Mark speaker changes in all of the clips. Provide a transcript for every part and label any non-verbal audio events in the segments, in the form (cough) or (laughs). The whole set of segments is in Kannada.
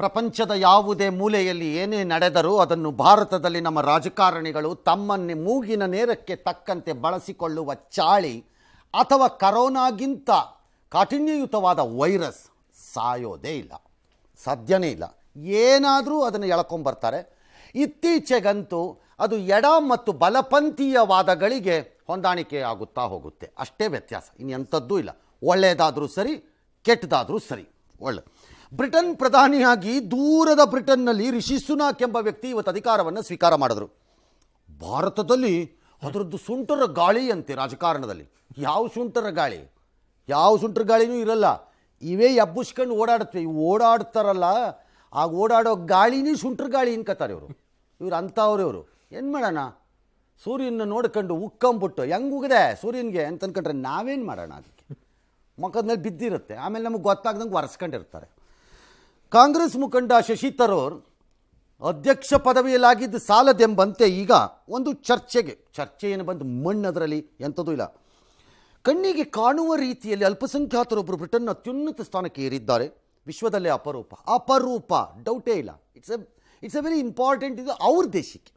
Speaker 1: ಪ್ರಪಂಚದ ಯಾವುದೇ ಮೂಲೆಯಲ್ಲಿ ಏನೇ ನಡೆದರೂ ಅದನ್ನು ಭಾರತದಲ್ಲಿ ನಮ್ಮ ರಾಜಕಾರಣಿಗಳು ತಮ್ಮನ್ನೇ ಮೂಗಿನ ನೇರಕ್ಕೆ ತಕ್ಕಂತೆ ಬಳಸಿಕೊಳ್ಳುವ ಚಾಳಿ ಅಥವಾ ಕರೋನಾಗಿಂತ ಕಾಠಿಣ್ಯಯುತವಾದ ವೈರಸ್ ಸಾಯೋದೇ ಇಲ್ಲ ಸದ್ಯನೇ ಇಲ್ಲ ಏನಾದರೂ ಅದನ್ನು ಎಳ್ಕೊಂಬರ್ತಾರೆ ಇತ್ತೀಚೆಗಂತೂ ಅದು ಎಡ ಮತ್ತು ಬಲಪಂಥೀಯವಾದಗಳಿಗೆ ಹೊಂದಾಣಿಕೆ ಆಗುತ್ತಾ ಹೋಗುತ್ತೆ ಅಷ್ಟೇ ವ್ಯತ್ಯಾಸ ಇನ್ನೆಂಥದ್ದೂ ಇಲ್ಲ ಒಳ್ಳೆಯದಾದರೂ ಸರಿ ಕೆಟ್ಟದಾದರೂ ಸರಿ ಒಳ್ಳೆ ಬ್ರಿಟನ್ ಪ್ರಧಾನಿಯಾಗಿ ದೂರದ ಬ್ರಿಟನ್ನಲ್ಲಿ ರಿಷಿ ಸುನಾಕ್ ಎಂಬ ವ್ಯಕ್ತಿ ಇವತ್ತು ಅಧಿಕಾರವನ್ನು ಸ್ವೀಕಾರ ಮಾಡಿದ್ರು ಭಾರತದಲ್ಲಿ ಅದರದ್ದು ಸುಂಟರ ಗಾಳಿಯಂತೆ ರಾಜಕಾರಣದಲ್ಲಿ ಯಾವ ಸುಂಟರ ಗಾಳಿ ಯಾವ ಸುಂಟರ ಗಾಳಿನೂ ಇರಲ್ಲ ಇವೇ ಎಬ್ಬುಸ್ಕೊಂಡು ಓಡಾಡುತ್ತವೆ ಇವು ಓಡಾಡ್ತಾರಲ್ಲ ಆ ಓಡಾಡೋ ಗಾಳಿನೇ ಸುಂಟರ ಗಾಳಿ ಅನ್ಕೋತಾರೆ ಇವರು ಇವ್ರು ಅಂಥವ್ರು ಇವರು ಏನು ಮಾಡೋಣ ಸೂರ್ಯನ ನೋಡ್ಕೊಂಡು ಉಕ್ಕಂಬಿಟ್ಟು ಹೆಂಗೆ ಉಗಿದೆ ಸೂರ್ಯನಿಗೆ ಅಂತ ಅಂದ್ಕೊಂಡ್ರೆ ನಾವೇನು ಮಾಡೋಣ ಅದಕ್ಕೆ ಮುಖದ ಮೇಲೆ ಬಿದ್ದಿರುತ್ತೆ ಆಮೇಲೆ ನಮಗೆ ಗೊತ್ತಾಗ್ದಂಗೆ ಒರೆಸ್ಕೊಂಡಿರ್ತಾರೆ ಕಾಂಗ್ರೆಸ್ ಮುಖಂಡ ಶಶಿ ತರೂರ್ ಅಧ್ಯಕ್ಷ ಪದವಿಯಲ್ಲಾಗಿದ್ದು ಸಾಲದೆಂಬಂತೆ ಈಗ ಒಂದು ಚರ್ಚೆಗೆ ಚರ್ಚೆ ಏನು ಬಂದು ಮಣ್ಣು ಅದರಲ್ಲಿ ಎಂಥದೂ ಇಲ್ಲ ಕಣ್ಣಿಗೆ ಕಾಣುವ ರೀತಿಯಲ್ಲಿ ಅಲ್ಪಸಂಖ್ಯಾತರೊಬ್ಬರು ಬ್ರಿಟನ್ನ ಅತ್ಯುನ್ನತ ಸ್ಥಾನಕ್ಕೆ ಏರಿದ್ದಾರೆ ವಿಶ್ವದಲ್ಲೇ ಅಪರೂಪ ಅಪರೂಪ ಡೌಟೇ ಇಲ್ಲ it's a it's a very important ಇದು ಅವ್ರ ದೇಶಕ್ಕೆ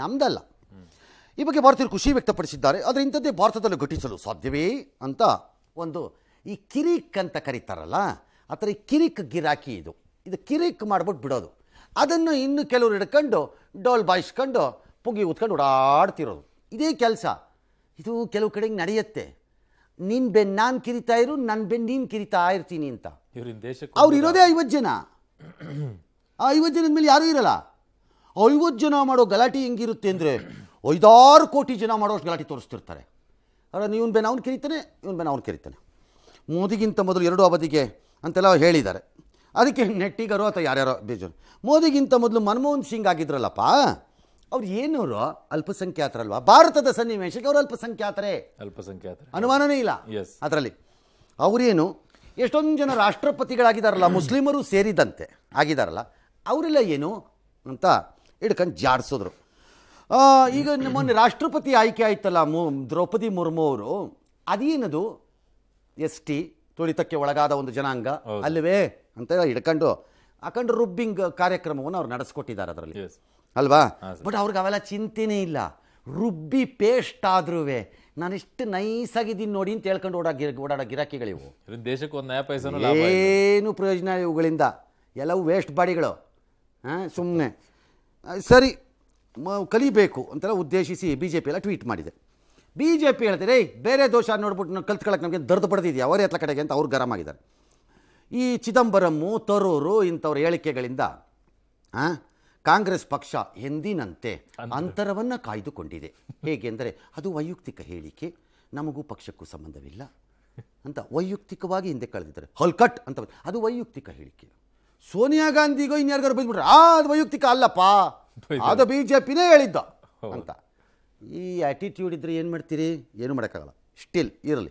Speaker 1: ನಮ್ದಲ್ಲ ಈ ಬಗ್ಗೆ ಭಾರತೀಯರು ಖುಷಿ ವ್ಯಕ್ತಪಡಿಸಿದ್ದಾರೆ ಆದರೆ ಇಂಥದ್ದೇ ಭಾರತದಲ್ಲಿ ಘಟಿಸಲು ಸಾಧ್ಯವೇ ಅಂತ ಒಂದು ಈ ಕಿರಿಕ್ ಅಂತ ಕರೀತಾರಲ್ಲ ಆ ಥರ ಕಿರಿಕ್ ಗಿರಾಕಿ ಇದು ಇದು ಕಿರಿಕ್ ಮಾಡ್ಬಿಟ್ಟು ಬಿಡೋದು ಅದನ್ನು ಇನ್ನು ಕೆಲವ್ರು ಹಿಡ್ಕೊಂಡು ಡೋಲ್ ಬಾಯಿಸ್ಕೊಂಡು ಪುಗಿ ಉತ್ಕೊಂಡು ಓಡಾಡ್ತಿರೋದು ಇದೇ ಕೆಲಸ ಇದು ಕೆಲವು ಕಡೆಗೆ ನಡೆಯುತ್ತೆ ನಿನ್ನ ಬೆನ್ನು ನಾನು ಕಿರಿತಾ ಇರು ನಾನು ಬೆನ್ನು ನೀನು ಕಿರಿತಾ ಇರ್ತೀನಿ ಅಂತ ಅವ್ರು ಇರೋದೇ ಐವತ್ತು ಜನ ಆ ಐವತ್ತು ಜನದ ಮೇಲೆ ಯಾರೂ ಇರಲ್ಲ ಐವತ್ತು ಜನ ಮಾಡೋ ಗಲಾಟೆ ಹೆಂಗಿರುತ್ತೆ ಅಂದರೆ ಐದಾರು ಕೋಟಿ ಜನ ಮಾಡೋಷ್ಟು ಗಲಾಟೆ ತೋರಿಸ್ತಿರ್ತಾರೆ ಅವ್ರ ಇವನ್ ಬೆನ್ನು ಅವ್ನು ಕಿರಿತಾನೆ ಇವನು ಬೆನ್ನು ಅವ್ನು ಕಿರಿತಾನೆ ಮೋದಿಗಿಂತ ಮೊದಲು ಎರಡು ಅವಧಿಗೆ ಅಂತೆಲ್ಲ ಹೇಳಿದ್ದಾರೆ ಅದಕ್ಕೆ ನೆಟ್ಟಿಗರು ಅಥವಾ ಯಾರ್ಯಾರೋ ಬೇಜಾರು ಮೋದಿಗಿಂತ ಮೊದಲು ಮನಮೋಹನ್ ಸಿಂಗ್ ಆಗಿದ್ರಲ್ಲಪ್ಪ ಅವ್ರು ಏನೋ ಅಲ್ಪಸಂಖ್ಯಾತರಲ್ವಾ ಭಾರತದ ಸನ್ನಿವೇಶಕ್ಕೆ ಅವರು ಅಲ್ಪಸಂಖ್ಯಾತರೇ ಅಲ್ಪಸಂಖ್ಯಾತ ಅನುಮಾನನೇ ಇಲ್ಲ ಅದರಲ್ಲಿ ಅವರೇನು ಎಷ್ಟೊಂದು ಜನ ರಾಷ್ಟ್ರಪತಿಗಳಾಗಿದ್ದಾರಲ್ಲ ಮುಸ್ಲಿಮರು ಸೇರಿದಂತೆ ಆಗಿದಾರಲ್ಲ ಅವರೆಲ್ಲ ಏನು ಅಂತ ಹಿಡ್ಕೊಂಡು ಜಾಡಿಸಿದ್ರು ಈಗ ಮೊನ್ನೆ ರಾಷ್ಟ್ರಪತಿ ಆಯ್ಕೆ ಆಯ್ತಲ್ಲ ಮು ದ್ರೌಪದಿ ಮುರ್ಮು ಅವರು ಅದೇನದು ಎಸ್ ಟಿ ತುಳಿತಕ್ಕೆ ಒಳಗಾದ ಒಂದು ಜನಾಂಗ ಅಲ್ಲವೇ ಅಂತ ಹಿಡ್ಕೊಂಡು ಅಖಂಡ ರುಬ್ಬಿಂಗ್ ಕಾರ್ಯಕ್ರಮವನ್ನು ಅವ್ರು ನಡೆಸ್ಕೊಟ್ಟಿದ್ದಾರೆ ಅದರಲ್ಲಿ ಅಲ್ವಾ ಬಟ್ ಅವ್ರಿಗೆ ಅವೆಲ್ಲ ಚಿಂತೆನೇ ಇಲ್ಲ ರುಬ್ಬಿ ಪೇಸ್ಟ್ ಆದ್ರೂ ನಾನಿಷ್ಟು ನೈಸಾಗಿದ್ದೀನಿ ನೋಡಿ ಅಂತ ಹೇಳ್ಕೊಂಡು ಓಡಾಗಿ ಓಡಾಡೋ ಗಿರಾಕಿಗಳಿವು
Speaker 2: ದೇಶಕ್ಕೆ
Speaker 1: ಏನು ಪ್ರಯೋಜನ ಇವುಗಳಿಂದ ಎಲ್ಲವೂ ವೇಸ್ಟ್ ಬಾಡಿಗಳು ಹಾಂ ಸುಮ್ಮನೆ ಸರಿ ಕಲಿಬೇಕು ಅಂತೆಲ್ಲ ಉದ್ದೇಶಿಸಿ ಬಿ ಜೆ ಪಿ ಎಲ್ಲ ಟ್ವೀಟ್ ಮಾಡಿದೆ ಬಿ ಜೆ ಪಿ ಹೇಳ್ತಾರೆ ಏಯ್ ಬೇರೆ ದೋಷ ನೋಡ್ಬಿಟ್ಟು ನಾವು ಕಲ್ತ್ಕೊಳ್ಳೋಕೆ ನಮಗೆ ದರ್ದು ಪಡೆದಿದ್ಯಾ ಅವರೇ ಎತ್ತ ಕಡೆಗೆ ಅಂತ ಅವ್ರು ಗರಂ ಆಗಿದ್ದಾರೆ ಈ ಚಿದಂಬರಮ್ಮು ತರೂರು ಇಂಥವ್ರ ಹೇಳಿಕೆಗಳಿಂದ ಕಾಂಗ್ರೆಸ್ ಪಕ್ಷ ಎಂದಿನಂತೆ ಅಂತರವನ್ನು ಕಾಯ್ದುಕೊಂಡಿದೆ ಹೇಗೆಂದರೆ ಅದು ವೈಯಕ್ತಿಕ ಹೇಳಿಕೆ ನಮಗೂ ಪಕ್ಷಕ್ಕೂ ಸಂಬಂಧವಿಲ್ಲ ಅಂತ ವೈಯಕ್ತಿಕವಾಗಿ ಹಿಂದೆ ಕಳೆದಿದ್ದಾರೆ ಹೊಲ್ಕಟ್ ಅಂತ ಅದು ವೈಯಕ್ತಿಕ ಹೇಳಿಕೆ ಸೋನಿಯಾ ಗಾಂಧಿಗೋ ಇನ್ಯಾರಿಗಾರು ಬಂದ್ಬಿಟ್ರೆ ಆ ಅದು ವೈಯಕ್ತಿಕ ಅಲ್ಲಪ್ಪ ಅದು ಬಿ ಜೆ ಪಿನೇ ಹೇಳಿದ್ದ ಅಂತ ಈ ಆ್ಯಟಿಟ್ಯೂಡ್ ಇದ್ದರೆ ಏನು ಮಾಡ್ತೀರಿ ಏನು ಮಾಡೋಕ್ಕಾಗಲ್ಲ ಸ್ಟಿಲ್ ಇರಲಿ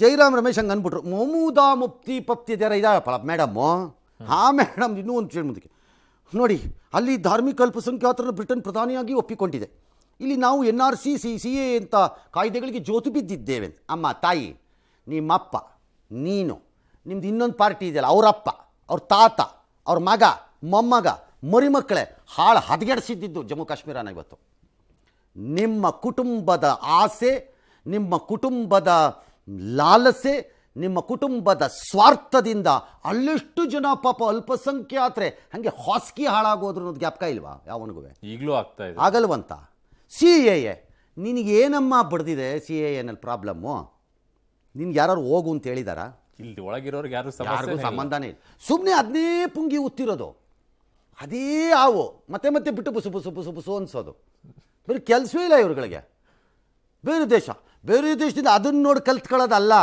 Speaker 1: ಜೈರಾಮ್ ರಮೇಶ್ ಹಂಗೆ ಅಂದ್ಬಿಟ್ರು ಮೊಮೂದಾ ಮುಪ್ತಿ ಪಪ್ತಿ ಜರ ಇದ ಮೇಡಮ್ಮು ಹಾಂ ಮೇಡಮ್ ಇನ್ನೂ ಒಂದು ಮುಂದಕ್ಕೆ ನೋಡಿ ಅಲ್ಲಿ ಧಾರ್ಮಿಕ ಅಲ್ಪಸಂಖ್ಯಾತರನ್ನು ಬ್ರಿಟನ್ ಪ್ರಧಾನಿಯಾಗಿ ಒಪ್ಪಿಕೊಂಡಿದೆ ಇಲ್ಲಿ ನಾವು N R C C C A ಅಂತ ಕಾಯ್ದೆಗಳಿಗೆ ಜೋತು ಬಿದ್ದಿದ್ದೇವೆ ಅಮ್ಮ ತಾಯಿ ನಿಮ್ಮಪ್ಪ ನೀನು ನಿಮ್ದು ಇನ್ನೊಂದು ಪಾರ್ಟಿ ಇದೆಯಲ್ಲ ಅವರಪ್ಪ ಅವ್ರ ತಾತ ಅವ್ರ ಮಗ ಮೊಮ್ಮಗ ಮರಿಮಕ್ಕಳೇ ಹಾಳು ಹದಗೆಡಿಸಿದ್ದು ಜಮ್ಮು ಕಾಶ್ಮೀರನ ಇವತ್ತು ನಿಮ್ಮ ಕುಟುಂಬದ ಆಸೆ ನಿಮ್ಮ ಕುಟುಂಬದ ಲಾಲಸೆ ನಿಮ್ಮ ಕುಟುಂಬದ ಸ್ವಾರ್ಥದಿಂದ ಅಲ್ಲಿಷ್ಟು ಜನ ಪಾಪ ಅಲ್ಪಸಂಖ್ಯಾತ್ರೆ ಹಾಗೆ ಹಾಸ್ಕಿ ಹಾಳಾಗೋದ್ರ ಅನ್ನೋದು ಜ್ಞಾಪಕ ಇಲ್ವಾ ಯಾವನಿಗೂ ಈಗಲೂ ಆಗ್ತಾ ಇದೆ ಆಗಲ್ವಂತ ಸಿ ಎ ಎ ನಿನಗೇನಮ್ಮ ಬಡ್ದಿದೆ ಸಿ ಎ ಎನಲ್ಲಿ ಪ್ರಾಬ್ಲಮ್ಮು ನಿನ್ಗೆ ಯಾರು ಹೋಗು ಅಂತ ಹೇಳಿದಾರ
Speaker 2: ಇಲ್ಲಿ ಒಳಗಿರೋರಿಗೆ ಯಾರು ಯಾರಿಗೂ ಸಂಬಂಧನೇ
Speaker 1: ಇಲ್ಲ ಸುಮ್ಮನೆ ಅದನ್ನೇ ಪುಂಗಿ ಉತ್ತಿರೋದು ಅದೇ ಆವು ಮತ್ತೆ ಮತ್ತೆ ಬಿಟ್ಟು ಬುಸು ಬುಸು ಬುಸು ಬುಸು ಅನಿಸೋದು ಬೇರೆ ಕೆಲಸವೇ ಇಲ್ಲ ಇವ್ರುಗಳಿಗೆ ಬೇರೆ ದೇಶ ಬೇರೆ ದೇಶದಿಂದ ಅದನ್ನು ನೋಡಿ ಕಲ್ತ್ಕೊಳ್ಳೋದಲ್ಲ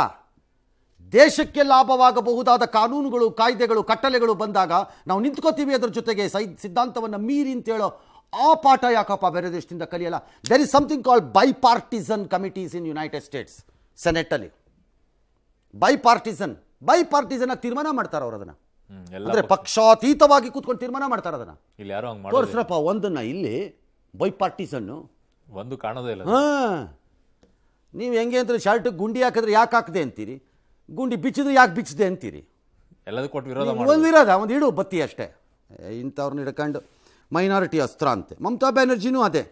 Speaker 1: ದೇಶಕ್ಕೆ ಲಾಭವಾಗಬಹುದಾದ ಕಾನೂನುಗಳು ಕಾಯ್ದೆಗಳು ಕಟ್ಟಲೆಗಳು ಬಂದಾಗ ನಾವು ನಿಂತ್ಕೋತೀವಿ ಅದರ ಜೊತೆಗೆ ಸೈ ಸಿದ್ಧಾಂತವನ್ನು ಮೀರಿ ಅಂತೇಳೋ ಆ ಪಾಠ ಯಾಕಪ್ಪ ಬೇರೆ ದೇಶದಿಂದ ಕಲಿಯಲ್ಲ there is something called bipartisan committees in United States ಸೆನೆಟಲ್ಲಿ ಬೈ ಪಾರ್ಟಿಸನ್ ಬೈ ಪಾರ್ಟಿಸನ್ ತೀರ್ಮಾನ ಮಾಡ್ತಾರೆ ಅವರು ಅದನ್ನು ಅಂದರೆ ಪಕ್ಷಾತೀತವಾಗಿ ಕೂತ್ಕೊಂಡು ತೀರ್ಮಾನ ಮಾಡ್ತಾರೆ ಅದನ್ನು ತೋರಿಸ್ರಪ್ಪ ಒಂದನ್ನು ಇಲ್ಲಿ ಬೈ ಪಾರ್ಟಿಸನ್ನು ಒಂದು ಕಾಣೋದೇ ಇಲ್ಲ ಹಾಂ ನೀವು ಹೆಂಗೆ ಅಂದರೆ ಶರ್ಟಿಗೆ ಗುಂಡಿ ಹಾಕಿದ್ರೆ ಯಾಕೆ ಹಾಕಿದೆ ಅಂತೀರಿ ಗುಂಡಿ ಬಿಚ್ಚಿದ್ರೆ ಯಾಕೆ ಬಿಚ್ಚಿದೆ ಅಂತೀರಿ ಎಲ್ಲದೂ ಕೊಟ್ಟು ವಿರೋಧ ಒಂದು ವಿರೋಧ ಒಂದು ಇಡು ಬತ್ತಿ ಅಷ್ಟೇ ಇಂಥವ್ರನ್ನ ಹಿಡ್ಕೊಂಡು ಮೈನಾರಿಟಿ ಅಸ್ತ್ರ ಅಂತೆ ಮಮತಾ ಬ್ಯಾನರ್ಜಿನೂ ಅದೇ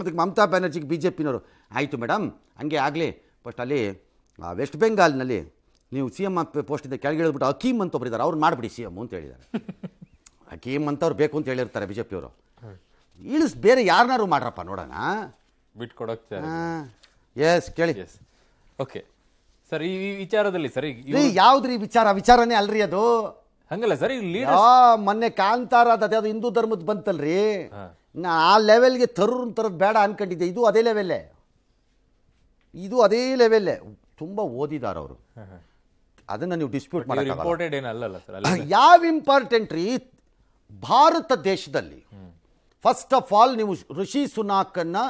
Speaker 1: ಅದಕ್ಕೆ ಮಮತಾ ಬ್ಯಾನರ್ಜಿಗೆ ಬಿ ಜೆ ಪಿನವರು ಆಯಿತು ಮೇಡಮ್ ಹಂಗೆ ಆಗಲಿ ಫಸ್ಟ್ ಅಲ್ಲಿ ವೆಸ್ಟ್ ಬೆಂಗಾಲ್ನಲ್ಲಿ ನೀವು ಸಿ ಎಮ್ ಪೋಸ್ಟಿಂದ ಕೆಳಗೆ ಹೇಳ್ಬಿಟ್ಟು ಅಕೀಮ್ ಅಂತ ಒಬ್ಬರಿದ್ದಾರೆ ಅವ್ರು ಮಾಡಿಬಿಡಿ ಸಿ ಎಮ್ ಅಂತ ಹೇಳಿದ್ದಾರೆ ಅಕೀಮ್ (laughs) ಅಂತವ್ರು ಬೇಕು ಅಂತ ಹೇಳಿರ್ತಾರೆ ಬಿ ಜೆ ಪಿಯವರು ಇಳಿಸ್ ಬೇರೆ ಯಾರನ್ನಾರು ಮಾಡ್ರಪ್ಪ ನೋಡೋಣ ಬಿಟ್ಕೊಡೋಕ್ಕೆ ಎಸ್ ಕೇಳಿ ಎಸ್ ಓಕೆ
Speaker 2: ಸರ್ ಈ ವಿಚಾರದಲ್ಲಿ ಸರ್
Speaker 1: ಯಾವ್ದ್ರಿ ವಿಚಾರ ವಿಚಾರನೇ ಅಲ್ರಿ ಅದು ಹಂಗಲ್ಲ ಸರ್ ಮೊನ್ನೆ ಕಾಂತಾರ ಅದೇ ಅದು ಹಿಂದೂ ಧರ್ಮದ ಬಂತಲ್ರಿ ನಾ ಆ ಲೆವೆಲ್ಗೆ ತರೂರ್ ತರದ್ ಬೇಡ ಅನ್ಕೊಂಡಿದ್ದೆ ಇದು ಅದೇ ಲೆವೆಲ್ಲೇ ಇದು ಅದೇ ಲೆವೆಲ್ಲೇ ತುಂಬ ಓದಿದಾರ ಅವರು ಅದನ್ನ ನೀವು ಡಿಸ್ಪ್ಯೂಟ್
Speaker 2: ಮಾಡಿ
Speaker 1: ಯಾವ ಇಂಪಾರ್ಟೆಂಟ್ ರೀ ಭಾರತ ದೇಶದಲ್ಲಿ ಫಸ್ಟ್ ಆಫ್ ಆಲ್ ನೀವು ಋಷಿ ಸುನಾಕನ್ನು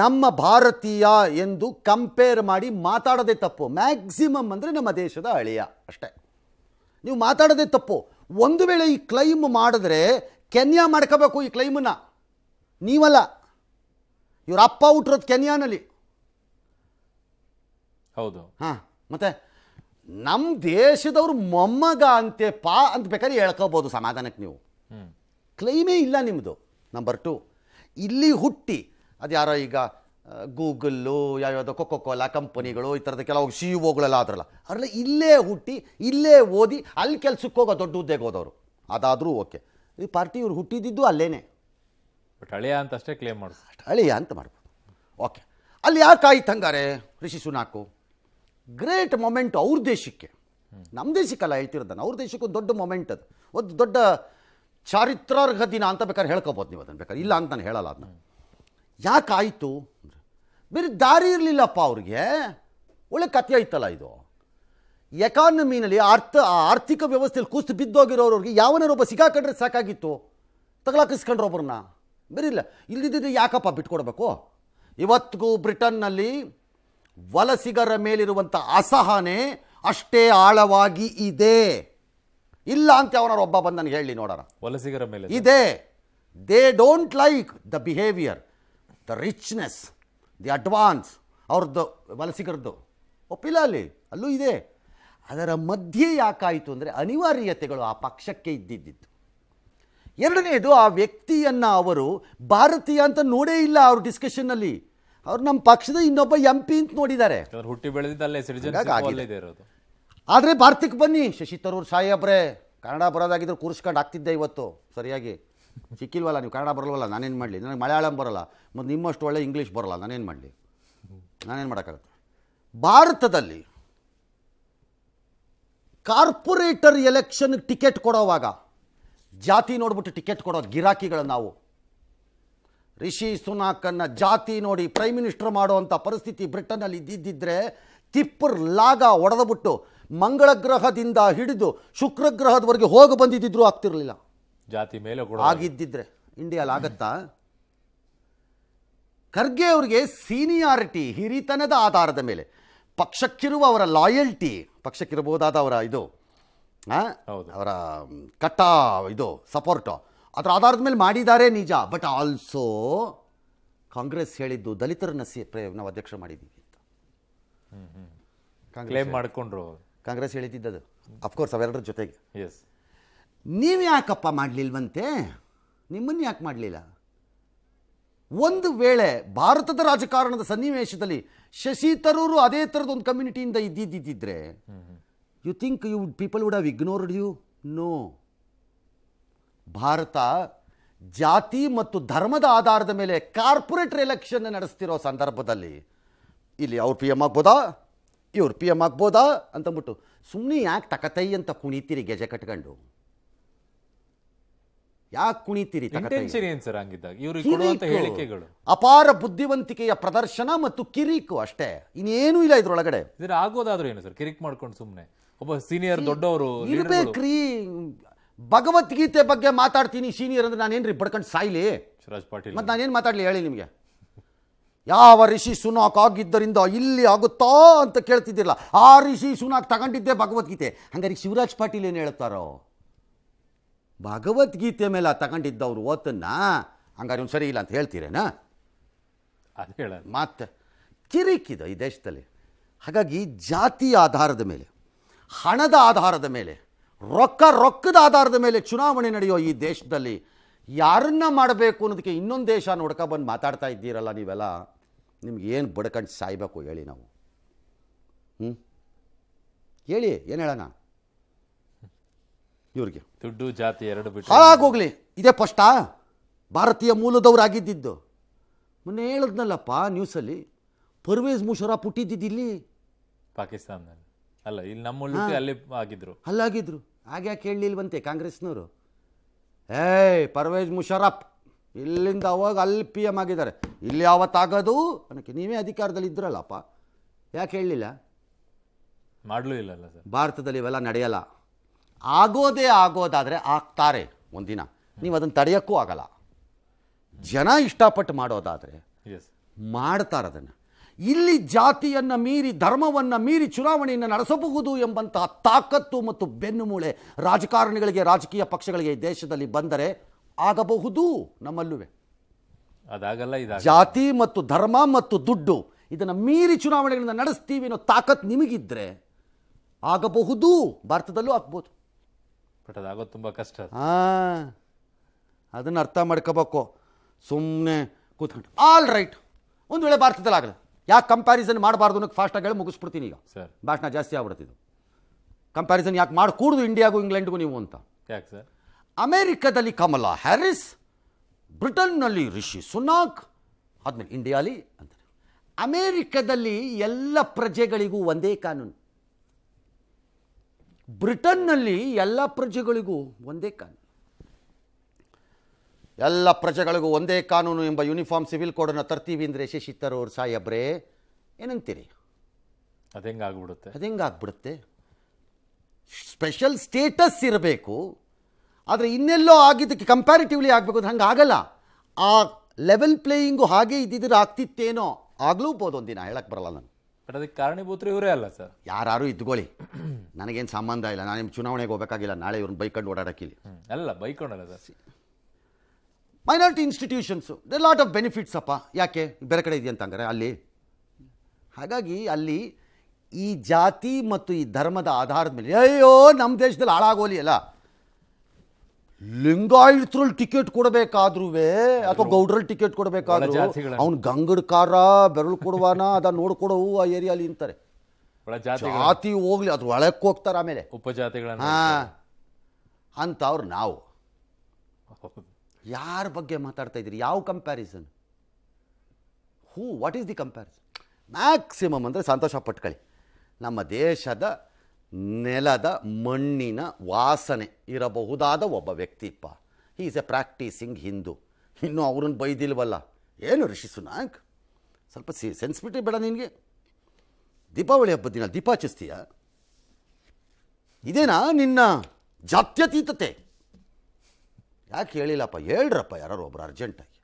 Speaker 1: ನಮ್ಮ ಭಾರತೀಯ ಎಂದು ಕಂಪೇರ್ ಮಾಡಿ ಮಾತಾಡೋದೇ ತಪ್ಪು ಮ್ಯಾಕ್ಸಿಮಮ್ ಅಂದರೆ ನಮ್ಮ ದೇಶದ ಅಳಿಯ ಅಷ್ಟೇ ನೀವು ಮಾತಾಡೋದೇ ತಪ್ಪು ಒಂದು ವೇಳೆ ಈ ಕ್ಲೈಮ್ ಮಾಡಿದ್ರೆ ಕೆನ್ಯಾ ಮಾಡ್ಕೋಬೇಕು ಈ ಕ್ಲೈಮನ್ನ ನೀವಲ್ಲ ಇವ್ರ ಅಪ್ಪ ಹುಟ್ಟಿರೋದು ಕೆನ್ಯಾನಲ್ಲಿ ಹೌದು ಹಾಂ ಮತ್ತೆ ನಮ್ಮ ದೇಶದವ್ರು ಮೊಮ್ಮಗ ಅಂತೆ ಪಾ ಅಂತ ಬೇಕಾದ್ರೆ ಹೇಳ್ಕೋಬೋದು ಸಮಾಧಾನಕ್ಕೆ ನೀವು ಕ್ಲೈಮೇ ಇಲ್ಲ ನಿಮ್ಮದು ನಂಬರ್ ಟು ಇಲ್ಲಿ ಹುಟ್ಟಿ ಅದು ಯಾರೋ ಈಗ ಗೂಗಲ್ಲು ಯಾವ್ಯಾವುದೋ ಕೊಕ್ಕೋ ಕೋಲಾ ಕಂಪನಿಗಳು ಈ ಥರದ ಕೆಲವು ಸಿ ಓಗಳೆಲ್ಲ e ಆದ್ರಲ್ಲ ಅದರಲ್ಲ ಇಲ್ಲೇ ಹುಟ್ಟಿ ಇಲ್ಲೇ ಓದಿ ಅಲ್ಲಿ ಕೆಲ್ಸಕ್ಕೆ ಹೋಗೋ ದೊಡ್ಡ ಹುದ್ದೆಗೆ ಹೋದವರು ಅದಾದರೂ ಓಕೆ ಈ ಪಾರ್ಟಿ ಇವ್ರು ಹುಟ್ಟಿದ್ದು ಅಲ್ಲೇನೆ
Speaker 2: ಬಟ್ ಹಳೆಯ ಅಂತ ಅಷ್ಟೇ ಕ್ಲೇಮ್ ಮಾಡ್ಬೋದು
Speaker 1: ಹಳೆಯ ಅಂತ ಮಾಡ್ಬೋದು ಓಕೆ ಅಲ್ಲಿ ಯಾಕೆ ಹಂಗಾರೆ ಋಷಿ ಸುನಾಕು ಗ್ರೇಟ್ ಮೊಮೆಂಟ್ ಅವ್ರ ದೇಶಕ್ಕೆ ನಮ್ಮ ದೇಶಕ್ಕೆಲ್ಲ ಹೇಳ್ತಿರೋದನ್ನು ಅವ್ರ ದೇಶಕ್ಕೊಂದು ದೊಡ್ಡ ಮೊಮೆಂಟ್ ಅದು ಒಂದು ದೊಡ್ಡ ಚಾರಿತ್ರಾರ್ಹ ದಿನ ಅಂತ ಬೇಕಾದ್ರೆ ಹೇಳ್ಕೊಬೋದು ನೀವು ಅದನ್ನು ಬೇಕಾದ್ರೆ ಇಲ್ಲ ಅಂತ ನಾನು ಹೇಳಲ್ಲ ಅದನ್ನ ಯಾಕಾಯಿತು ಬೇರೆ ದಾರಿ ಇರಲಿಲ್ಲಪ್ಪ ಅವ್ರಿಗೆ ಒಳ್ಳೆ ಕಥೆ ಆಯ್ತಲ್ಲ ಇದು ಎಕಾನಮಿನಲ್ಲಿ ಅರ್ಥ ಆರ್ಥಿಕ ವ್ಯವಸ್ಥೆಯಲ್ಲಿ ಕುಸ್ತು ಬಿದ್ದೋಗಿರೋರಿಗೆ ಒಬ್ಬ ಸಿಗಾಕೊಂಡ್ರೆ ಸಾಕಾಗಿತ್ತು ಒಬ್ಬರನ್ನ ಬೇರೆ ಇಲ್ಲ ಇಲ್ಲದಿದ್ದರೆ ಯಾಕಪ್ಪ ಬಿಟ್ಕೊಡ್ಬೇಕು ಇವತ್ತಿಗೂ ಬ್ರಿಟನ್ನಲ್ಲಿ ವಲಸಿಗರ ಮೇಲಿರುವಂಥ ಅಸಹನೆ ಅಷ್ಟೇ ಆಳವಾಗಿ ಇದೆ ಇಲ್ಲ ಅಂತ ಅವನವ್ರು ಒಬ್ಬ ಬಂದು ಹೇಳಿ ನೋಡೋಣ ವಲಸಿಗರ ಮೇಲೆ ಇದೆ they don't like the behaviour the richness the advance ಅವ್ರದ್ದು ವಲಸಿಗರದ್ದು ಒಪ್ಪಿಲ್ಲ ಅಲ್ಲಿ ಅಲ್ಲೂ ಇದೆ ಅದರ ಮಧ್ಯೆ ಯಾಕಾಯಿತು ಅಂದರೆ ಅನಿವಾರ್ಯತೆಗಳು ಆ ಪಕ್ಷಕ್ಕೆ ಇದ್ದಿದ್ದಿತ್ತು ಎರಡನೇದು ಆ ವ್ಯಕ್ತಿಯನ್ನು ಅವರು ಭಾರತೀಯ ಅಂತ ನೋಡೇ ಇಲ್ಲ ಅವ್ರ ಡಿಸ್ಕಷನ್ನಲ್ಲಿ ಅವ್ರು ನಮ್ಮ ಪಕ್ಷದ ಇನ್ನೊಬ್ಬ ಎಂ ಪಿ ಅಂತ ನೋಡಿದ್ದಾರೆ
Speaker 2: ಹುಟ್ಟಿ ಬೆಳೆದಿದ್ದಲ್ಲೇ
Speaker 1: ಆದರೆ ಭಾರತಕ್ಕೆ ಬನ್ನಿ ಶಶಿ ತರೂರ್ ಅಬ್ರೆ ಕನ್ನಡ ಬರೋದಾಗಿದ್ರೆ ಕೂರಿಸ್ಕೊಂಡು ಆಗ್ತಿದ್ದೆ ಇವತ್ತು ಸರಿಯಾಗಿ ಸಿಕ್ಕಿಲ್ವಲ್ಲ ನೀವು ಕನ್ನಡ ಬರಲ್ವಲ್ಲ ನಾನೇನು ಮಾಡಲಿ ನನಗೆ ಮಲಯಾಳಂ ಬರಲ್ಲ ಮತ್ತು ನಿಮ್ಮಷ್ಟು ಒಳ್ಳೆ ಇಂಗ್ಲೀಷ್ ಬರಲ್ಲ ನಾನೇನು ಮಾಡಲಿ ನಾನೇನು ಮಾಡೋಕ್ಕಾಗತ್ತೆ ಭಾರತದಲ್ಲಿ ಕಾರ್ಪೊರೇಟರ್ ಎಲೆಕ್ಷನ್ ಟಿಕೆಟ್ ಕೊಡೋವಾಗ ಜಾತಿ ನೋಡ್ಬಿಟ್ಟು ಟಿಕೆಟ್ ಕೊಡೋ ಗಿರಾಕಿಗಳು ನಾವು ರಿಷಿ ಸುನಾಕನ್ನು ಜಾತಿ ನೋಡಿ ಪ್ರೈಮ್ ಮಿನಿಸ್ಟರ್ ಮಾಡುವಂಥ ಪರಿಸ್ಥಿತಿ ಬ್ರಿಟನ್ನಲ್ಲಿ ಇದ್ದಿದ್ದರೆ ತಿಪ್ಪರ್ ಲಾಗ ಒಡೆದ್ಬಿಟ್ಟು ಮಂಗಳ ಗ್ರಹದಿಂದ ಹಿಡಿದು ಶುಕ್ರ ಗ್ರಹದವರೆಗೆ ಹೋಗಿ ಬಂದಿದ್ದಿದ್ರು ಆಗ್ತಿರಲಿಲ್ಲ ಜಾತಿ ಮೇಲೆ ಆಗಿದ್ದಿದ್ರೆ ಇಂಡಿಯಾಲ್ ಆಗತ್ತಾ ಖರ್ಗೆ ಅವರಿಗೆ ಸೀನಿಯಾರಿಟಿ ಹಿರಿತನದ ಆಧಾರದ ಮೇಲೆ ಪಕ್ಷಕ್ಕಿರುವ ಅವರ ಲಾಯಲ್ಟಿ ಪಕ್ಷಕ್ಕಿರಬಹುದಾದ ಅವರ ಇದು ಅವರ ಕಟ್ಟ ಇದು ಸಪೋರ್ಟು ಅದರ ಆಧಾರದ ಮೇಲೆ ಮಾಡಿದ್ದಾರೆ ನಿಜ ಬಟ್ ಆಲ್ಸೋ ಕಾಂಗ್ರೆಸ್ ಹೇಳಿದ್ದು ದಲಿತರನ್ನ ಸಿ ನಾವು ಅಧ್ಯಕ್ಷ ಮಾಡಿದ್ದೀವಿ ಅಂತ ಕ್ಲೇಮ್ ಮಾಡಿಕೊಂಡ್ರು ಕಾಂಗ್ರೆಸ್ ಹೇಳಿದ್ದದ್ದು ಅಫ್ಕೋರ್ಸ್ ಅವೆರಡರ ಜೊತೆಗೆ ಎಸ್ ನೀವು ಯಾಕಪ್ಪ ಮಾಡಲಿಲ್ವಂತೆ ನಿಮ್ಮನ್ನು ಯಾಕೆ ಮಾಡಲಿಲ್ಲ ಒಂದು ವೇಳೆ ಭಾರತದ ರಾಜಕಾರಣದ ಸನ್ನಿವೇಶದಲ್ಲಿ ಶಶಿ ತರೂರು ಅದೇ ಥರದ ಒಂದು ಕಮ್ಯುನಿಟಿಯಿಂದ ಇದ್ದಿದ್ದಿದ್ದರೆ you think you people would have ignored you know Bharat ಜಾತಿ ಮತ್ತು ಧರ್ಮದ ಆಧಾರದ ಮೇಲೆ ಕಾರ್ಪೊರೇಟ್ ಎಲೆಕ್ಷನ್ ನಡೆಸ್ತಿರೋ ಸಂದರ್ಭದಲ್ಲಿ ಇಲ್ಲಿ ಅವ್ರು ಪಿ ಎಮ್ ಆಗ್ಬೋದಾ ಇವ್ರು ಪಿ ಎಮ್ ಆಗ್ಬೋದಾ ಅಂತಂದ್ಬಿಟ್ಟು ಸುಮ್ಮನೆ ಯಾಕೆ ತಕತೈ ಅಂತ ಕುಣಿತೀರಿ ಗೆಜೆ ಕಟ್ಕೊಂಡು ಯಾಕೆ ಕುಣಿತೀರಿ ಹೇಳಿಕೆಗಳು ಅಪಾರ ಬುದ್ಧಿವಂತಿಕೆಯ ಪ್ರದರ್ಶನ ಮತ್ತು ಕಿರಿಕು ಅಷ್ಟೇ ಇನ್ನೇನು ಇಲ್ಲ ಇದ್ರೊಳಗಡೆ ಆಗೋದಾದ್ರೂ ಏನು ಸರ್ ಕಿರಿಕ್ ಮಾಡ್ಕೊಂಡು ಸುಮ್ಮನೆ ಒಬ್ಬ ಸೀನಿಯರ್ ದೊಡ್ಡವರು ಇರ್ಬೇಕ್ರಿ ಭಗವದ್ಗೀತೆ ಬಗ್ಗೆ ಮಾತಾಡ್ತೀನಿ ಸೀನಿಯರ್ ಅಂದ್ರೆ ನಾನೇನ್ರಿ ಬಡ್ಕೊಂಡು ಸಾಯ್ಲಿ ಶಿವರಾಜ್ ಪಾಟೀಲ್ ಮತ್ತೆ ನಾನೇನು ಮಾತಾಡ್ಲಿ ಹೇಳಿ ನಿಮಗೆ ಯಾವ ಋಷಿ ಸುನಾಕ್ ಆಗಿದ್ದರಿಂದ ಇಲ್ಲಿ ಆಗುತ್ತಾ ಅಂತ ಕೇಳ್ತಿದ್ದಿಲ್ಲ ಆ ಋಷಿ ಸುನಾಕ್ ತಗೊಂಡಿದ್ದೆ ಭಗವದ್ಗೀತೆ ಹಂಗಾರೆ ಶಿವರಾಜ್ ಪಾಟೀಲ್ ಏನು ಹೇಳ್ತಾರೋ ಭಗವದ್ಗೀತೆ ಮೇಲೆ ತಗೊಂಡಿದ್ದವ್ರು ಓತನ್ನು ಹಂಗಾರೆ ಒಂದು ಸರಿ ಇಲ್ಲ ಅಂತ ಹೇಳ್ತೀರೇನಾ ಅದು ಹೇಳ ಮತ್ತೆ ಕಿರಿಕಿದ ಈ ದೇಶದಲ್ಲಿ ಹಾಗಾಗಿ ಜಾತಿ ಆಧಾರದ ಮೇಲೆ ಹಣದ ಆಧಾರದ ಮೇಲೆ ರೊಕ್ಕ ರೊಕ್ಕದ ಆಧಾರದ ಮೇಲೆ ಚುನಾವಣೆ ನಡೆಯೋ ಈ ದೇಶದಲ್ಲಿ ಯಾರನ್ನ ಮಾಡಬೇಕು ಅನ್ನೋದಕ್ಕೆ ಇನ್ನೊಂದು ದೇಶ ನೋಡ್ಕೊ ಬಂದು ಮಾತಾಡ್ತಾ ಇದ್ದೀರಲ್ಲ ನೀವೆಲ್ಲ ನಿಮ್ಗೆ ಏನು ಬಡ್ಕಂಡು ಸಾಯ್ಬೇಕು ಹೇಳಿ ನಾವು ಹ್ಞೂ ಹೇಳಿ ಏನು ಹೇಳೋಣ ಇವ್ರಿಗೆ ದುಡ್ಡು ಜಾತಿ ಎರಡು ಬಿಟ್ಟು ಹಾಗೋಗ್ಲಿ ಇದೇ ಪಸ್ಟಾ ಭಾರತೀಯ ಮೂಲದವ್ರು ಆಗಿದ್ದಿದ್ದು ಮೊನ್ನೆ ಹೇಳಿದ್ನಲ್ಲಪ್ಪ ನ್ಯೂಸಲ್ಲಿ ಪರ್ವೇಜ್ ಮುಷರಾ ಪುಟ್ಟಿದ್ದಿದ್ದು ಇಲ್ಲಿ
Speaker 2: ಪಾಕಿಸ್ತಾನದಲ್ಲಿ
Speaker 1: ಅಲ್ಲ ಇಲ್ಲಿ ನಮ್ಮ ಅಲ್ಲಿ ಆಗಿದ್ರು ಅಲ್ಲಾಗಿದ್ರು ಹಾಗೆ ಹೇಳಿಲ್ವಂತೆ ಕಾಂಗ್ರೆಸ್ನವರು ಏಯ್ ಪರ್ವೇಜ್ ಮುಷರಫ್ ಇಲ್ಲಿಂದ ಅವಾಗ ಅಲ್ಲಿ ಪಿ ಎಮ್ ಆಗಿದ್ದಾರೆ ಇಲ್ಲಿ ಯಾವತ್ತಾಗೋದು ಅನ್ನೋಕ್ಕೆ ನೀವೇ ಅಧಿಕಾರದಲ್ಲಿ ಇದ್ರಲ್ಲಪ್ಪ ಯಾಕೆ ಹೇಳಲಿಲ್ಲ ಮಾಡಲು ಇಲ್ಲಲ್ಲ ಸರ್ ಭಾರತದಲ್ಲಿ ಇವೆಲ್ಲ ನಡೆಯಲ್ಲ ಆಗೋದೇ ಆಗೋದಾದರೆ ಆಗ್ತಾರೆ ಒಂದಿನ ನೀವು ಅದನ್ನು ತಡೆಯೋಕ್ಕೂ ಆಗಲ್ಲ ಜನ ಇಷ್ಟಪಟ್ಟು ಮಾಡೋದಾದರೆ ಮಾಡ್ತಾರೆ ಅದನ್ನು ಇಲ್ಲಿ ಜಾತಿಯನ್ನು ಮೀರಿ ಧರ್ಮವನ್ನು ಮೀರಿ ಚುನಾವಣೆಯನ್ನು ನಡೆಸಬಹುದು ಎಂಬಂತಹ ತಾಕತ್ತು ಮತ್ತು ಬೆನ್ನುಮೂಳೆ ರಾಜಕಾರಣಿಗಳಿಗೆ ರಾಜಕೀಯ ಪಕ್ಷಗಳಿಗೆ ದೇಶದಲ್ಲಿ ಬಂದರೆ ಆಗಬಹುದು ನಮ್ಮಲ್ಲೂ ಅದಾಗಲ್ಲ ಜಾತಿ ಮತ್ತು ಧರ್ಮ ಮತ್ತು ದುಡ್ಡು ಇದನ್ನು ಮೀರಿ ಚುನಾವಣೆಗಳನ್ನು ನಡೆಸ್ತೀವಿ ಅನ್ನೋ ತಾಕತ್ ನಿಮಗಿದ್ರೆ ಆಗಬಹುದು ಭಾರತದಲ್ಲೂ ಆಗ್ಬೋದು
Speaker 2: ಬಟ್ ಅದಾಗೋದು ತುಂಬ ಕಷ್ಟ
Speaker 1: ಹಾಂ ಅದನ್ನು ಅರ್ಥ ಮಾಡ್ಕೋಬೇಕು ಸುಮ್ಮನೆ ಕೂತ್ಕೊಂಡು ಆಲ್ ರೈಟ್ ಒಂದು ವೇಳೆ ಭಾರತದಲ್ಲಿ ಆಗಲ್ಲ ಯಾಕೆ ಕಂಪ್ಯಾರಿಸನ್ ಮಾಡಬಾರ್ದು ಅನ್ನೋಕ್ಕೆ ಫಾಸ್ಟಾಗಿ ಹೇಳಿ ಮುಗಿಸ್ಬಿಡ್ತೀನಿ ಈಗ ಭಾಷಣ ಜಾಸ್ತಿ ಆಗ್ಬಿಡ್ತಿದ್ದು ಕಂಪ್ಯಾರಿಸನ್ ಯಾಕೆ ಮಾಡಕೂಡ್ದು ಇಂಡಿಯಾಗೂ ಇಂಗ್ಲೆಂಡ್ಗೂ ನೀವು ಅಂತ ಯಾಕೆ ಸರ್ ಅಮೇರಿಕದಲ್ಲಿ ಕಮಲಾ ಹ್ಯಾರಿಸ್ ಬ್ರಿಟನ್ನಲ್ಲಿ ರಿಷಿ ಸುನಾಕ್ ಆದ್ಮೇಲೆ ಇಂಡಿಯಾಲಿ ಅಂತ ಅಮೇರಿಕದಲ್ಲಿ ಎಲ್ಲ ಪ್ರಜೆಗಳಿಗೂ ಒಂದೇ ಕಾನೂನು ಬ್ರಿಟನ್ನಲ್ಲಿ ಎಲ್ಲ ಪ್ರಜೆಗಳಿಗೂ ಒಂದೇ ಕಾನೂನು ಎಲ್ಲ ಪ್ರಜೆಗಳಿಗೂ ಒಂದೇ ಕಾನೂನು ಎಂಬ ಯೂನಿಫಾರ್ಮ್ ಸಿವಿಲ್ ಕೋಡನ್ನು ತರ್ತೀವಿ ಅಂದರೆ ಶಶಿತರ್ ಅವರು ಸಾಹೇಬ್ರೆ ಏನಂತೀರಿ ಅದು ಹೆಂಗಾಗ್ಬಿಡುತ್ತೆ ಅದು ಹೆಂಗಾಗ್ಬಿಡುತ್ತೆ ಸ್ಪೆಷಲ್ ಸ್ಟೇಟಸ್ ಇರಬೇಕು ಆದರೆ ಇನ್ನೆಲ್ಲೋ ಆಗಿದ್ದಕ್ಕೆ ಕಂಪ್ಯಾರಿಟಿವ್ಲಿ ಆಗಬೇಕು ಹಂಗೆ ಆಗಲ್ಲ ಆ ಲೆವೆಲ್ ಪ್ಲೇಯಿಂಗು ಹಾಗೆ ಇದ್ದಿದ್ರೆ ಆಗ್ತಿತ್ತೇನೋ ಆಗ್ಲೂಬೋದು ಒಂದಿನ ಹೇಳಕ್ಕೆ ಬರಲ್ಲ ನಾನು
Speaker 2: ಬಟ್ ಅದಕ್ಕೆ ಕಾರಣೀಭೂತರು ಇವರೇ ಅಲ್ಲ ಸರ್
Speaker 1: ಯಾರು ಇದ್ಕೊಳ್ಳಿ ನನಗೇನು ಸಂಬಂಧ ಇಲ್ಲ ನಾನು ಚುನಾವಣೆಗೆ ಹೋಗಬೇಕಾಗಿಲ್ಲ ನಾಳೆ ಇವ್ರನ್ನ ಬೈಕೊಂಡು ಓಡಾಡಕ್ಕಿಲ್ಲ ಅಲ್ಲ ಬೈಕೊಂಡಲ್ಲ sir minority institutions the lot of benefits ಅಪ್ಪ ಯಾಕೆ ಬೇರೆ ಕಡೆ ಇದೆಯಂತ ಅಲ್ಲಿ ಹಾಗಾಗಿ ಅಲ್ಲಿ ಈ ಜಾತಿ ಮತ್ತು ಈ ಧರ್ಮದ ಆಧಾರದ ಮೇಲೆ ಅಯ್ಯೋ ನಮ್ಮ ದೇಶದಲ್ಲಿ ಹಾಳಾಗೋಲಿ ಅಲ್ಲ ಲಿಂಗಾಯತ್ರಲ್ಲಿ ಟಿಕೆಟ್ ಕೊಡಬೇಕಾದ್ರೂ ಅಥವಾ ಗೌಡ್ರಲ್ಲಿ ಟಿಕೆಟ್ ಕೊಡಬೇಕಾದ್ರೂ ಅವ್ನು ಗಂಗಡ್ ಕಾರ ಬೆರಳು ಕೊಡುವಾನ ಅದ ನೋಡ್ಕೊಡೋ ಆ ಏರಿಯಾಲಿ ಅಂತಾರೆ ಜಾತಿ ಹೋಗ್ಲಿ ಅದ್ರ ಒಳಕ್ಕೆ ಹೋಗ್ತಾರೆ ಆಮೇಲೆ ಉಪಜಾತಿಗಳ ಅಂತ ಅವ್ರು ನಾವು ಯಾರ ಬಗ್ಗೆ ಮಾತಾಡ್ತಾ ಇದ್ದೀರಿ ಯಾವ comparison who what is the comparison maximum ಅಂದರೆ ಸಂತೋಷ ಪಟ್ಕೊಳ್ಳಿ ನಮ್ಮ ದೇಶದ ನೆಲದ ಮಣ್ಣಿನ ವಾಸನೆ ಇರಬಹುದಾದ ಒಬ್ಬ ವ್ಯಕ್ತಿಪ್ಪ he is a practising Hindu ಇನ್ನೂ ಅವ್ರನ್ನ ಬೈದಿಲ್ವಲ್ಲ ಏನು ಋಷಿ ಸುನಾಕ್ ಸ್ವಲ್ಪ ಸಿ ಸೆನ್ಸಿಬಿಲಿಟಿ ಬೇಡ ನಿನಗೆ ದೀಪಾವಳಿ ಹಬ್ಬದ ದಿನ ದೀಪ ಇದೇನಾ ನಿನ್ನ ಜಾತ್ಯತೀತತೆ ಯಾಕೆ ಹೇಳಿಲ್ಲಪ್ಪ ಹೇಳ್ರಪ್ಪ ಯಾರು ಒಬ್ರು ಅರ್ಜೆಂಟಾಗಿ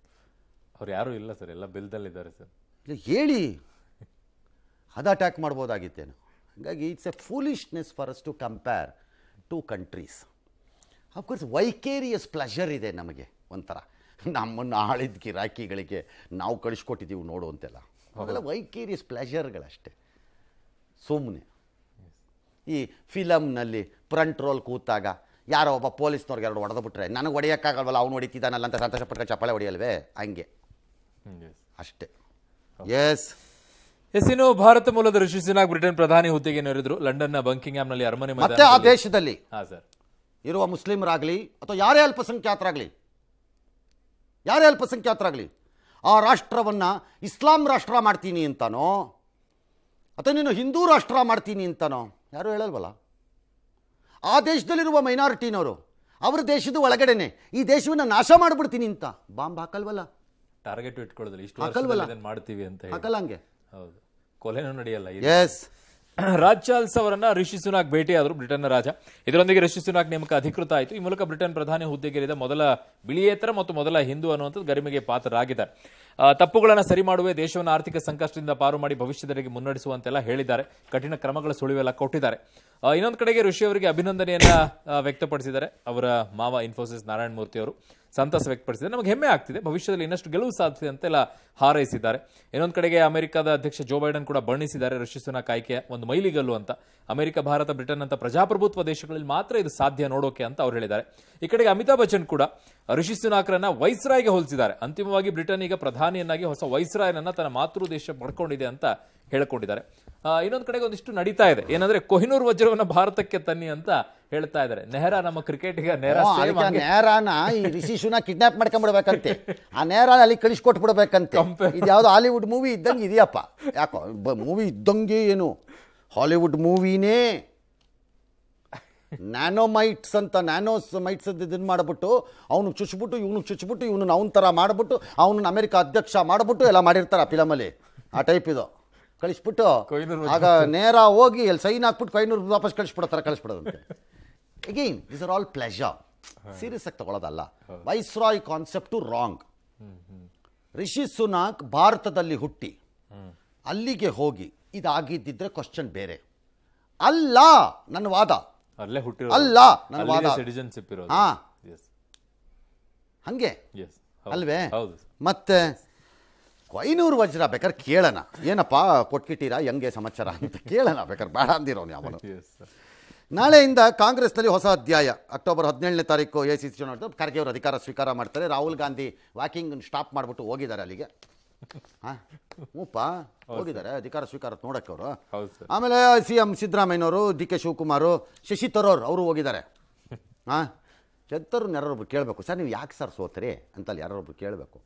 Speaker 1: ಅವ್ರು ಯಾರೂ ಇಲ್ಲ ಸರ್ ಎಲ್ಲ ಬಿಲ್ದಲ್ಲಿದ್ದಾರೆ ಸರ್ ಇಲ್ಲ ಹೇಳಿ ಅದು ಅಟ್ಯಾಕ್ ಮಾಡ್ಬೋದಾಗಿತ್ತೇನು ಹಾಗಾಗಿ it's a foolishness for us to compare two countries of course vicarious pleasure ಇದೆ ನಮಗೆ ಒಂಥರ ನಮ್ಮನ್ನು ಆಳಿದ ಗಿರಾಕಿಗಳಿಗೆ ನಾವು ಕಳಿಸ್ಕೊಟ್ಟಿದ್ದೀವಿ ನೋಡು ಅಂತೆಲ್ಲ ಅವೆಲ್ಲ ವೈಕೇರಿಯಸ್ ಪ್ಲೆಷರ್ಗಳಷ್ಟೇ ಸುಮ್ಮನೆ ಈ ಫಿಲಮ್ನಲ್ಲಿ ಫ್ರಂಟ್ ರೋಲ್ ಕೂತಾಗ ಯಾರೋ ಒಬ್ಬ ಪೊಲೀಸ್ನವ್ರಿಗೆ ಎರಡು ಹೊಡೆದ್ಬಿಟ್ರೆ ನನಗೆ ಹೊಡೆಯೋಕ್ಕಾಗಲ್ವಲ್ಲ ಅವ್ನು ಹೊಡಿತಿದ್ದಾನಲ್ಲ ಅಂತ ಸಂತೋಷ ಪಟ್ಟರೆ ಚಪ್ಪಾಳೆ ಹೊಡೆಯಲ್ವೇ ಹಂಗೆ ಅಷ್ಟೇ
Speaker 2: ಎಸ್ ಎಸ್ ಭಾರತ ಮೂಲದ ಋಷಿ ಸಿನಾಗ್ ಬ್ರಿಟನ್ ಪ್ರಧಾನಿ ಹುದ್ದೆಗೆ ನೆರೆದ್ರು ಲಂಡನ್ನ ನಲ್ಲಿ ಅರಮನೆ ಮತ್ತೆ ಆ
Speaker 1: ದೇಶದಲ್ಲಿ ಇರುವ ಮುಸ್ಲಿಮರಾಗಲಿ ಅಥವಾ ಯಾರೇ ಅಲ್ಪಸಂಖ್ಯಾತರಾಗಲಿ ಯಾರೇ ಅಲ್ಪಸಂಖ್ಯಾತರಾಗಲಿ ಆ ರಾಷ್ಟ್ರವನ್ನ ಇಸ್ಲಾಂ ರಾಷ್ಟ್ರ ಮಾಡ್ತೀನಿ ಅಂತಾನೋ ಅಥವಾ ನೀನು ಹಿಂದೂ ರಾಷ್ಟ್ರ ಮಾಡ್ತೀನಿ ಅಂತಾನೋ ಯಾರು ಹೇಳಲ್ವಲ್ಲ ಆ ದೇಶದಲ್ಲಿರುವ ಮೈನಾರಿಟಿನವರು ಅವ್ರ ದೇಶದ ಒಳಗಡೆನೆ ಈ ದೇಶವನ್ನ ನಾಶ ಮಾಡ್ಬಿಡ್ತೀನಿ ಅಂತ ಬಾಂಬ್ ಹಾಕಲ್ವಲ್ಲ
Speaker 2: ಟಾರ್ಗೆಟ್ ಇಟ್ಕೊಳ್ಳೋದಿಲ್ಲ ಇಷ್ಟು ಹಾಕಲ್ವಲ್ಲ ಮಾಡ್ತೀವಿ ಅಂತ ಹಾಕಲ್ಲ ಹಂಗೆ ಹೌದು ಕೊಲೆನೂ ನಡೆಯಲ್ಲ
Speaker 1: ಎಸ್ ರಾಜ್
Speaker 2: ಚಾರ್ಲ್ಸ್ ಅವರನ್ನ ರಿಷಿ ಸುನಾಕ್ ಭೇಟಿಯಾದರು ಬ್ರಿಟನ್ ರಾಜ ಇದರೊಂದಿಗೆ ರಿಷಿ ಸುನಾಕ್ ನೇಮಕ ಅಧಿಕೃತ ಆಯಿತು ಈ ಮೂಲಕ ಬ್ರಿಟನ್ ಪ್ರಧಾನಿ ಹುದ್ದೆಗೇರಿದ ಮೊದಲ ಬಿಳಿಯೇತರ ಮತ್ತು ಮೊದಲ ಹಿಂದೂ ಅನ್ನುವಂಥದ್ದು ಗರಿಮೆಗೆ ಪಾತ್ರರಾಗಿದ್ದಾರೆ ತಪ್ಪುಗಳನ್ನು ಸರಿ ಮಾಡುವೆ ದೇಶವನ್ನು ಆರ್ಥಿಕ ಸಂಕಷ್ಟದಿಂದ ಪಾರು ಮಾಡಿ ಭವಿಷ್ಯದರಿಗೆ ಮುನ್ನಡೆಸುವಂತೆಲ್ಲ ಹೇಳಿದ್ದಾರೆ ಕಠಿಣ ಕ್ರಮಗಳ ಸುಳಿವೆಲ್ಲ ಕೊಟ್ಟಿದ್ದಾರೆ ಇನ್ನೊಂದು ಕಡೆಗೆ ಋಷಿ ಅವರಿಗೆ ಅಭಿನಂದನೆಯನ್ನ ವ್ಯಕ್ತಪಡಿಸಿದ್ದಾರೆ ಅವರ ಮಾವ ಇನ್ಫೋಸಿಸ್ ನಾರಾಯಣ ಮೂರ್ತಿ ಅವರು ಸಂತಸ ವ್ಯಕ್ತಪಡಿಸಿದೆ ನಮಗೆ ಹೆಮ್ಮೆ ಆಗ್ತಿದೆ ಭವಿಷ್ಯದಲ್ಲಿ ಇನ್ನಷ್ಟು ಗೆಲುವು ಸಾಧ್ಯತೆ ಅಂತೆಲ್ಲ ಹಾರೈಸಿದ್ದಾರೆ ಇನ್ನೊಂದು ಕಡೆಗೆ ಅಮೆರಿಕದ ಅಧ್ಯಕ್ಷ ಜೋ ಬೈಡನ್ ಕೂಡ ಬಣ್ಣಿಸಿದ್ದಾರೆ ಋಷಿ ಕಾಯಿಕೆ ಒಂದು ಮೈಲಿಗಲ್ಲು ಅಂತ ಅಮೆರಿಕ ಭಾರತ ಬ್ರಿಟನ್ ಅಂತ ಪ್ರಜಾಪ್ರಭುತ್ವ ದೇಶಗಳಲ್ಲಿ ಮಾತ್ರ ಇದು ಸಾಧ್ಯ ನೋಡೋಕೆ ಅಂತ ಅವ್ರು ಹೇಳಿದ್ದಾರೆ ಈ ಕಡೆಗೆ ಅಮಿತಾಬ್ ಬಚ್ಚನ್ ಕೂಡ ಋಷಿ ಸುನಾಕ್ರನ್ನ ವೈಸ್ರಾಯ್ಗೆ ಹೋಲಿಸಿದ್ದಾರೆ ಅಂತಿಮವಾಗಿ ಬ್ರಿಟನ್ ಈಗ ಪ್ರಧಾನಿಯನ್ನಾಗಿ ಹೊಸ ವೈಸ್ರಾಯ್ನನ್ನ ತನ್ನ ಮಾತೃ ದೇಶ ಪಡ್ಕೊಂಡಿದೆ ಅಂತ ಹೇಳಿಕೊಂಡಿದ್ದಾರೆ ಇನ್ನೊಂದು ಕಡೆಗೆ ಒಂದಿಷ್ಟು ನಡೀತಾ ಇದೆ ಏನಂದ್ರೆ ಕೊಹಿನೂರ್ ವಜ್ರವನ್ನು ಭಾರತಕ್ಕೆ ತನ್ನಿ ಅಂತ ಹೇಳ್ತಾ ಇದ್ದಾರೆ ನೆಹರಾ ನಮ್ಮ ಕ್ರಿಕೆಟಿಗ ನೆಹರಾ
Speaker 1: ನೆಹರಾನ ಈ ರಿಷಿ ಶುನ ಕಿಡ್ನಾಪ್ ಮಾಡ್ಕೊಂಡ್ಬಿಡ್ಬೇಕಂತೆ ಆ ನೆಹರಾನ ಅಲ್ಲಿ ಕಳಿಸ್ಕೊಟ್ಬಿಡ್ಬೇಕಂತೆ ಇದು ಯಾವ್ದು ಹಾಲಿವುಡ್ ಮೂವಿ ಇದ್ದಂಗೆ ಇದೆಯಪ್ಪ ಯಾಕೋ ಮೂವಿ ಇದ್ದಂಗೆ ಏನು ಹಾಲಿವುಡ್ ಮೂವಿನೇ ನ್ಯಾನೋಮೈಟ್ಸ್ ಅಂತ ನ್ಯಾನೋಸ್ ಮೈಟ್ಸ್ ಇದನ್ನು ಮಾಡಿಬಿಟ್ಟು ಅವನು ಚುಚ್ಬಿಟ್ಟು ಇವನು ಚುಚ್ಬಿಟ್ಟು ಇವನು ಅವನ ಥರ ಮಾಡಿಬಿಟ್ಟು ಅವನನ್ನು ಅಮೆರಿಕ ಅಧ್ಯಕ್ಷ ಮಾಡಿಬಿಟ್ಟು ಎಲ್ಲ ಮಾಡಿರ್ತಾರೆ ಆ ಫಿಲಮಲ್ಲಿ ಆ ಟೈಪ್ ಇದು ಕಳಿಸ್ಬಿಟ್ಟು ಆಗ ನೇರ ಹೋಗಿ ಅಲ್ಲಿ ಸೈನ್ ಹಾಕ್ಬಿಟ್ಟು ಕೈನೂರು ವಾಪಸ್ ಕಳಿಸ್ಬಿಡತ್ತಾರೆ ಕಳಿಸ್ಬಿಡೋದಂತೆ again is are all pleasure serious ಆಗಿ ತಗೊಳ್ಳೋದಲ್ಲ viceroy concept wrong Rishi Sunak ಭಾರತದಲ್ಲಿ ಹುಟ್ಟಿ ಅಲ್ಲಿಗೆ ಹೋಗಿ ಇದಾಗಿದ್ದಿದ್ರೆ ಕ್ವಶನ್ ಬೇರೆ ಅಲ್ಲ ನನ್ನ ವಾದ ಅಲ್ಲೇ ಹುಟ್ಟಿ ಅಲ್ಲ ನನ್ನ ವಾದ ಇರೋದು ಹಾಂ ಹಂಗೆ ಅಲ್ವೇ ಮತ್ತೆ ಕೊಯ್ನೂರು ವಜ್ರ ಬೇಕಾದ್ರೆ ಕೇಳೋಣ ಏನಪ್ಪ ಕೊಟ್ಕಿಟ್ಟಿರಾ ಹೆಂಗೆ ಸಮಾಚಾರ ಅಂತ ಕೇಳೋಣ ಬೇಕಾದ್ರೆ ಬೇಡ ಅಂದಿರೋನು ಯಾವನು ನಾಳೆಯಿಂದ ಕಾಂಗ್ರೆಸ್ನಲ್ಲಿ ಹೊಸ ಅಧ್ಯಾಯ ಅಕ್ಟೋಬರ್ ಹದಿನೇಳನೇ ತಾರೀಕು ಎ ಸಿ ಸಿ ಚುನಾವಣೆ ಖರ್ಗೆ ಅವರು ಅಧಿಕಾರ ಸ್ವೀಕಾರ ಮಾಡ್ತಾರೆ ರಾಹುಲ್ ಗಾಂಧಿ ವಾಕಿಂಗ್ ಸ್ಟಾಪ್ ಮಾಡಿಬಿಟ್ಟು ಹೋಗಿದ್ದಾರೆ ಅಲ್ಲಿಗೆ ಹಾಂ ಹೂಪ ಹೋಗಿದ್ದಾರೆ ಅಧಿಕಾರ ಸ್ವೀಕಾರ ನೋಡೋಕೆ ಅವರು ಆಮೇಲೆ ಸಿ ಎಂ ಸಿದ್ದರಾಮಯ್ಯವರು ಡಿ ಕೆ ಶಿವಕುಮಾರ್ ಶಶಿ ತರೋರ್ ಅವರು ಹೋಗಿದ್ದಾರೆ (laughs) ಹಾಂ ಶತರನ್ನ ಯಾರೊಬ್ರು ಕೇಳಬೇಕು ಸರ್ ನೀವು ಯಾಕೆ ಸರ್ ಸೋತ್ರಿ ಅಂತಲ್ಲಿ ಯಾರೊಬ್ರು ಕೇಳಬೇಕು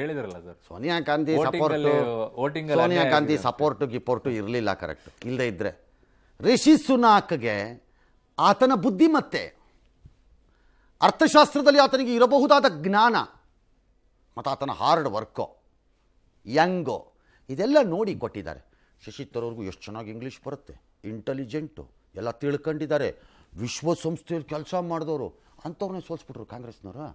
Speaker 1: ಹೇಳಿದ್ರಲ್ಲ sir Sonia Gandhi support voting Sonia Gandhi support ಗಿಪೋರ್ಟು ಇರಲಿಲ್ಲ ಕರೆಕ್ಟ್ ಇಲ್ಲದೆ ಇದ್ರೆ ರಿಷಿ ಸುನಾಕ್ಗೆ ಆತನ ಬುದ್ಧಿಮತ್ತೆ ಅರ್ಥಶಾಸ್ತ್ರದಲ್ಲಿ ಆತನಿಗೆ ಇರಬಹುದಾದ ಜ್ಞಾನ ಮತ್ತು ಆತನ ಹಾರ್ಡ್ ವರ್ಕೋ ಯಂಗೋ ಇದೆಲ್ಲ ನೋಡಿ ಕೊಟ್ಟಿದ್ದಾರೆ ಶಶಿ ತರೋರ್ಗೂ ಎಷ್ಟು ಚೆನ್ನಾಗಿ ಇಂಗ್ಲೀಷ್ ಬರುತ್ತೆ ಇಂಟೆಲಿಜೆಂಟು ಎಲ್ಲ ತಿಳ್ಕೊಂಡಿದ್ದಾರೆ ವಿಶ್ವಸಂಸ್ಥೆಯಲ್ಲಿ ಕೆಲಸ ಮಾಡಿದವರು ಅಂಥವ್ರನ್ನೇ ಸೋಲಿಸ್ಬಿಟ್ರು ಕಾಂಗ್ರೆಸ್ನವರು